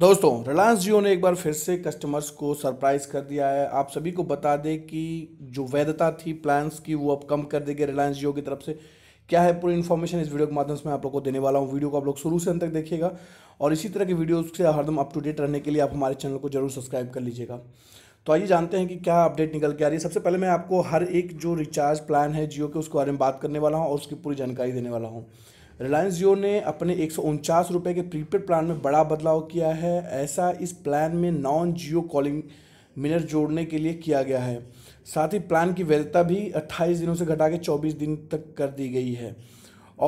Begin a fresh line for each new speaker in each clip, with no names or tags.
दोस्तों रिलायंस जियो ने एक बार फिर से कस्टमर्स को सरप्राइज कर दिया है आप सभी को बता दें कि जो वैधता थी प्लान्स की वो अब कम कर देंगे रिलायंस जियो की तरफ से क्या है पूरी इन्फॉर्मेशन इस वीडियो के माध्यम से मैं आप लोग को देने वाला हूँ वीडियो को आप लोग शुरू से अंत तक देखिएगा और इसी तरह की वीडियोज़ से हरदम अप टू डेट रहने के लिए आप हमारे चैनल को जरूर सब्सक्राइब कर लीजिएगा तो आइए जानते हैं कि क्या अपडेट निकल के आ रही है सबसे पहले मैं आपको हर एक जो रिचार्ज प्लान है जियो के उसके बारे में बात करने वाला हूँ और उसकी पूरी जानकारी देने वाला हूँ रिलायंस जियो ने अपने एक सौ के प्रीपेड प्लान में बड़ा बदलाव किया है ऐसा इस प्लान में नॉन जियो कॉलिंग मिनट जोड़ने के लिए किया गया है साथ ही प्लान की वैधता भी 28 दिनों से घटा के 24 दिन तक कर दी गई है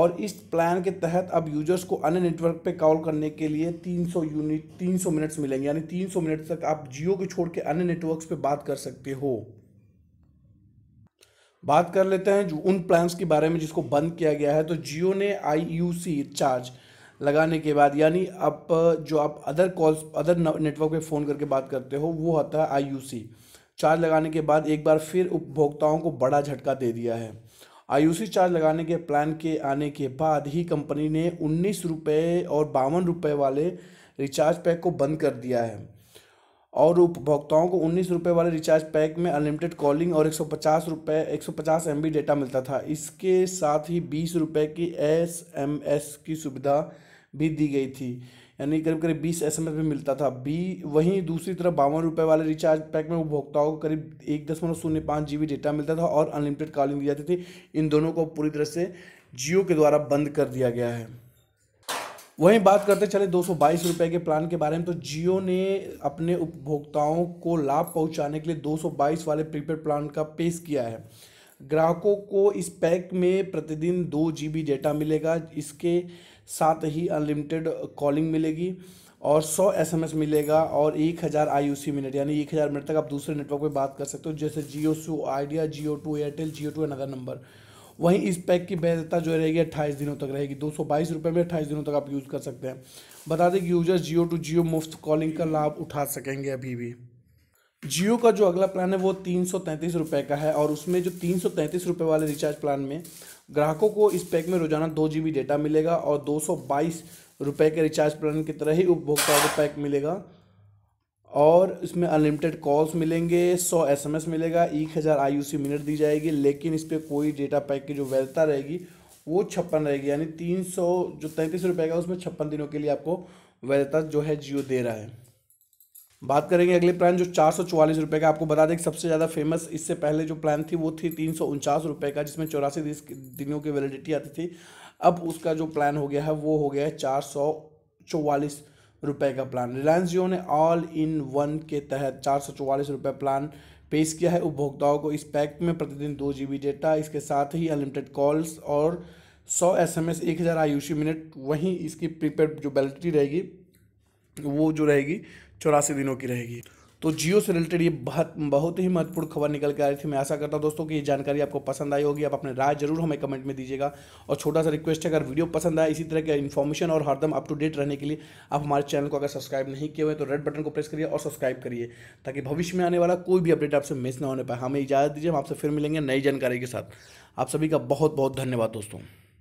और इस प्लान के तहत अब यूजर्स को अन्य नेटवर्क पे कॉल करने के लिए 300 यूनिट 300 मिनट्स मिलेंगे यानी 300 मिनट तक आप जियो को छोड़ के अन्य नेटवर्क्स पे बात कर सकते हो बात कर लेते हैं जो उन प्लान्स के बारे में जिसको बंद किया गया है तो जियो ने आई यू सी चार्ज लगाने के बाद यानी आप जो आप अदर कॉल्स अदर नेटवर्क पे फ़ोन करके बात करते हो वो होता है आई यू सी चार्ज लगाने के बाद एक बार फिर उपभोक्ताओं को बड़ा झटका दे दिया है आई यू सी चार्ज लगाने के प्लान के आने के बाद ही कंपनी ने उन्नीस रुपये और बावन रुपये वाले रिचार्ज पैक को बंद कर दिया है और उपभोक्ताओं को उन्नीस रुपये वाले रिचार्ज पैक में अनलिमिटेड कॉलिंग और एक सौ पचास रुपये एक सौ पचास एम बी डेटा मिलता था इसके साथ ही बीस रुपये की एस एम एस की सुविधा भी दी गई थी यानी करीब करीब बीस एस एम एस भी मिलता था बी वहीं दूसरी तरफ बावन रुपये वाले रिचार्ज पैक में उपभोक्ताओं को करीब एक दशमलव शून्य पाँच जी बी डेटा मिलता था और अनलिमिटेड कॉलिंग दी जाती थी इन दोनों को पूरी तरह से जियो के द्वारा बंद कर दिया गया है वहीं बात करते चले दो रुपए के प्लान के बारे में तो जियो ने अपने उपभोक्ताओं को लाभ पहुंचाने के लिए 222 वाले प्रीपेड प्लान का पेश किया है ग्राहकों को इस पैक में प्रतिदिन दो जी डेटा मिलेगा इसके साथ ही अनलिमिटेड कॉलिंग मिलेगी और 100 एसएमएस मिलेगा और 1000 सी मिनट यानी 1000 मिनट तक आप दूसरे नेटवर्क पर बात कर सकते हो जैसे Jio to Idea Jio to Airtel Jio to other number वहीं इस पैक की वैधता जो रहेगी अट्ठाईस दिनों तक रहेगी दो सौ बाईस रुपये में अट्ठाईस दिनों तक आप यूज़ कर सकते हैं बता दें कि यूजर्स जियो टू जियो मुफ्त कॉलिंग का लाभ उठा सकेंगे अभी भी जियो का जो अगला प्लान है वो तीन सौ तैंतीस रुपये का है और उसमें जो तीन सौ तैंतीस रुपये वाले रिचार्ज प्लान में ग्राहकों को इस पैक में रोजाना दो जी बी डेटा मिलेगा और दो सौ बाईस रुपये के रिचार्ज प्लान की तरह ही उपभोक्ता को पैक मिलेगा और इसमें अनलिमिटेड कॉल्स मिलेंगे सौ एसएमएस मिलेगा एक हज़ार आई मिनट दी जाएगी लेकिन इस पर कोई डेटा पैक की जो वैधता रहेगी वो छप्पन रहेगी यानी तीन सौ जो तैंतीस रुपये का उसमें छप्पन दिनों के लिए आपको वैधता जो है जियो दे रहा है बात करेंगे अगले प्लान जो चार सौ चौवालीस रुपये का आपको बता दें कि सबसे ज़्यादा फेमस इससे पहले जो प्लान थी वो थी तीन सौ उनचास रुपये का जिसमें चौरासी दिनों की वैलिडिटी आती थी अब उसका जो प्लान हो गया है वो हो गया है चार सौ चौवालीस रुपए का प्लान रिलायंस जियो ने ऑल इन वन के तहत चार सौ चौवालीस रुपये प्लान पेश किया है उपभोक्ताओं को इस पैक में प्रतिदिन दो जी डेटा इसके साथ ही अनलिमिटेड कॉल्स और सौ एस एम एस एक हज़ार आयुषी मिनट वहीं इसकी प्रीपेड जो वैलिडिटी रहेगी वो जो रहेगी चौरासी दिनों की रहेगी तो जियो से रिलेटेड ये बहुत बहुत ही महत्वपूर्ण खबर निकल के आ रही थी मैं आशा करता हूँ दोस्तों कि ये जानकारी आपको पसंद आई होगी आप अपने राय जरूर हमें कमेंट में दीजिएगा और छोटा सा रिक्वेस्ट है अगर वीडियो पसंद आए इसी तरह के इन्फॉर्मेशन और हरदम अप टू डेट रहने के लिए आप हमारे चैनल को अगर सब्सक्राइब नहीं किए हुए तो रेड बटन को प्रेस करिए और सब्सक्राइब करिए ताकि भविष्य में आने वाला कोई भी अपडेट आपसे मिस ना होने पाए हमें इजाज़त दीजिए हम आपसे फिर मिलेंगे नई जानकारी के साथ आप सभी का बहुत बहुत धन्यवाद दोस्तों